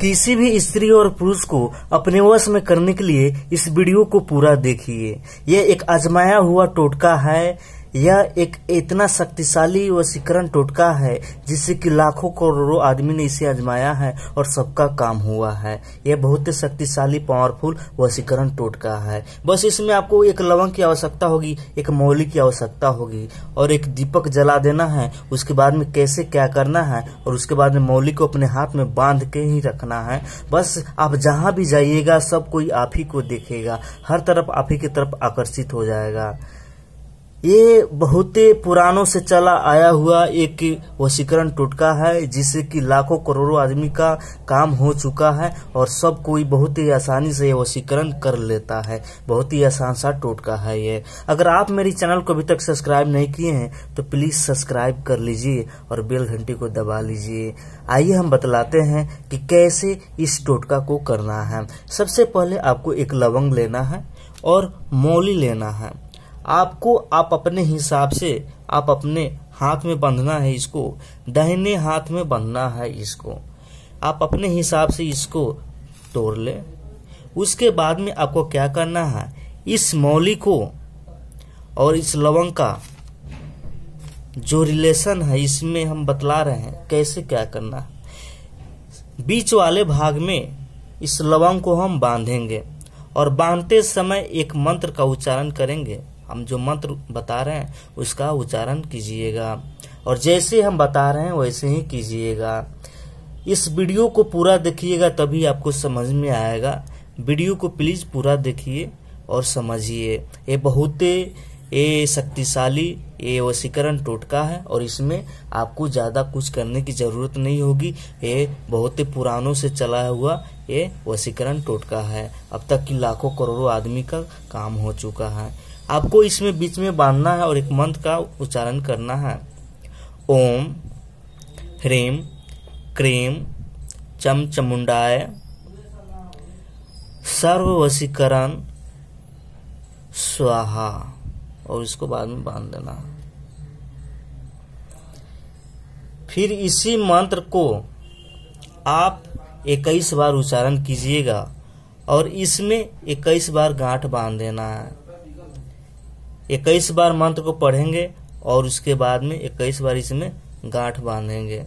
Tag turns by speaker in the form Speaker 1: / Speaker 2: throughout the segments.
Speaker 1: किसी भी स्त्री और पुरुष को अपने वश में करने के लिए इस वीडियो को पूरा देखिए यह एक आजमाया हुआ टोटका है यह एक इतना शक्तिशाली वशीकरण टोटका है जिससे कि लाखों करोड़ों आदमी ने इसे आजमाया है और सबका काम हुआ है यह बहुत ही शक्तिशाली पावरफुल वशीकरण टोटका है बस इसमें आपको एक लवंग की आवश्यकता होगी एक मौली की आवश्यकता होगी और एक दीपक जला देना है उसके बाद में कैसे क्या करना है और उसके बाद में मौली को अपने हाथ में बांध के ही रखना है बस आप जहाँ भी जाइएगा सब कोई आप ही को देखेगा हर तरफ आप ही की तरफ आकर्षित हो जाएगा ये बहुत पुरानों से चला आया हुआ एक वशीकरण टोटका है जिससे कि लाखों करोड़ों आदमी का काम हो चुका है और सब कोई बहुत ही आसानी से ये वशीकरण कर लेता है बहुत ही आसान सा टोटका है ये अगर आप मेरी चैनल को अभी तक सब्सक्राइब नहीं किए हैं तो प्लीज सब्सक्राइब कर लीजिए और बेल घंटी को दबा लीजिए आइए हम बतलाते हैं कि कैसे इस टोटका को करना है सबसे पहले आपको एक लवंग लेना है और मौली लेना है आपको आप अपने हिसाब से आप अपने हाथ में बंधना है इसको दाहिने हाथ में बंधना है इसको आप अपने हिसाब से इसको तोड़ ले उसके बाद में आपको क्या करना है इस मौली को और इस लवंग का जो रिलेशन है इसमें हम बतला रहे हैं कैसे क्या करना है बीच वाले भाग में इस लवंग को हम बांधेंगे और बांधते समय एक मंत्र का उच्चारण करेंगे हम जो मंत्र बता रहे हैं उसका उच्चारण कीजिएगा और जैसे हम बता रहे हैं वैसे ही कीजिएगा इस वीडियो को पूरा देखिएगा तभी आपको समझ में आएगा वीडियो को प्लीज पूरा देखिए और समझिए ये बहुत ये शक्तिशाली ये वशीकरण टोटका है और इसमें आपको ज़्यादा कुछ करने की ज़रूरत नहीं होगी ये बहुत ही पुरानों से चला हुआ ये वशीकरण टोटका है अब तक की लाखों करोड़ों आदमी का काम हो चुका है आपको इसमें बीच में बांधना है और एक मंत्र का उच्चारण करना है ओम ह्रीम क्रीम चमचमुंडाय सर्ववशीकरण स्वाहा और इसको बाद में बांध देना फिर इसी मंत्र को आप इक्कीस बार उच्चारण कीजिएगा और इसमें इक्कीस बार गांठ बांध देना है इक्कीस बार मंत्र को पढ़ेंगे और उसके बाद में इक्कीस बार इसमें गांठ बांधेंगे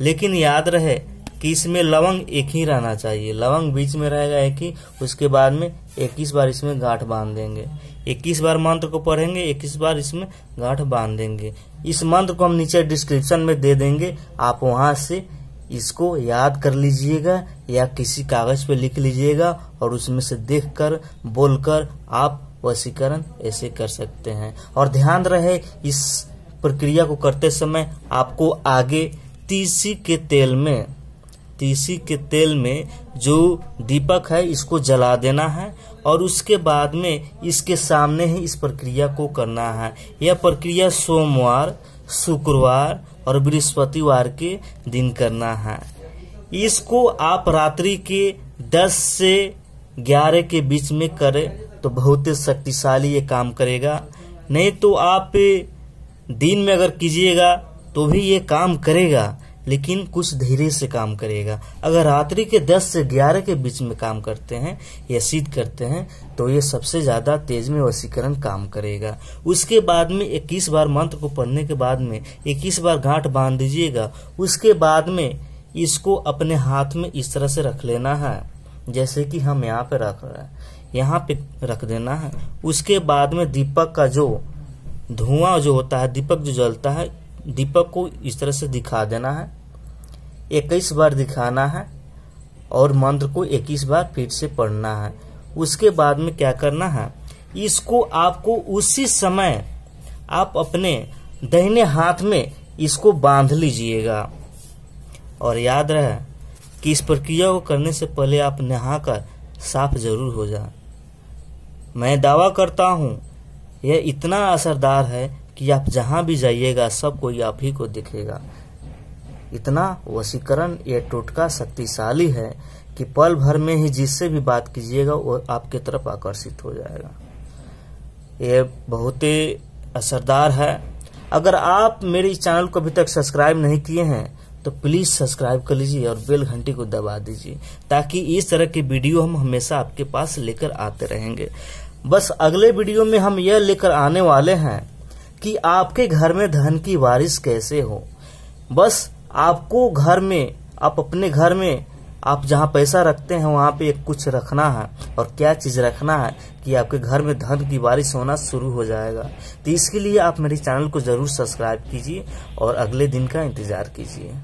Speaker 1: लेकिन याद रहे कि इसमें लवंग एक ही रहना चाहिए लवंग बीच में रहेगा एक ही उसके बाद में इक्कीस बार इसमें गांठ बांध देंगे इक्कीस बार मंत्र को पढ़ेंगे इक्कीस बार इसमें गांठ बांध देंगे इस मंत्र को हम नीचे डिस्क्रिप्शन में दे देंगे आप वहां से इसको याद कर लीजिएगा या किसी कागज पे लिख लीजिएगा और उसमें से देखकर बोलकर आप वसीकरण ऐसे कर सकते हैं और ध्यान रहे इस प्रक्रिया को करते समय आपको आगे तीसी के तेल में तीसी के तेल में जो दीपक है इसको जला देना है और उसके बाद में इसके सामने ही इस प्रक्रिया को करना है यह प्रक्रिया सोमवार शुक्रवार और बृहस्पतिवार के दिन करना है इसको आप रात्रि के 10 से 11 के बीच में करें तो बहुत ही शक्तिशाली ये काम करेगा नहीं तो आप दिन में अगर कीजिएगा तो भी ये काम करेगा लेकिन कुछ धीरे से काम करेगा अगर रात्रि के 10 से 11 के बीच में काम करते हैं या सिद्ध करते हैं तो ये सबसे ज़्यादा तेज में वशीकरण काम करेगा उसके बाद में 21 बार मंत्र को पढ़ने के बाद में 21 बार गांठ बांध दीजिएगा उसके बाद में इसको अपने हाथ में इस तरह से रख लेना है जैसे कि हम यहाँ पे रख रहे हैं यहाँ पे रख देना है उसके बाद में दीपक का जो धुआं जो होता है दीपक जो जलता है दीपक को इस तरह से दिखा देना है इक्कीस बार दिखाना है और मंत्र को इक्कीस बार फिर से पढ़ना है उसके बाद में क्या करना है इसको आपको उसी समय आप अपने दहने हाथ में इसको बांध लीजिएगा और याद रहे कि इस प्रक्रिया को करने से पहले आप नहाकर साफ जरूर हो जाए मैं दावा करता हूँ यह इतना असरदार है कि आप जहाँ भी जाइएगा सब कोई आप ही को दिखेगा इतना वशीकरण यह टोटका शक्तिशाली है कि पल भर में ही जिससे भी बात कीजिएगा वो आपके तरफ आकर्षित हो जाएगा यह बहुत ही असरदार है अगर आप मेरे चैनल को अभी तक सब्सक्राइब नहीं किए हैं तो प्लीज़ सब्सक्राइब कर लीजिए और बेल घंटी को दबा दीजिए ताकि इस तरह के वीडियो हम हमेशा आपके पास लेकर आते रहेंगे बस अगले वीडियो में हम यह लेकर आने वाले हैं कि आपके घर में धन की बारिश कैसे हो बस आपको घर में आप अपने घर में आप जहाँ पैसा रखते हैं वहाँ पे कुछ रखना है और क्या चीज़ रखना है कि आपके घर में धन की बारिश होना शुरू हो जाएगा तो इसके लिए आप मेरे चैनल को ज़रूर सब्सक्राइब कीजिए और अगले दिन का इंतज़ार कीजिए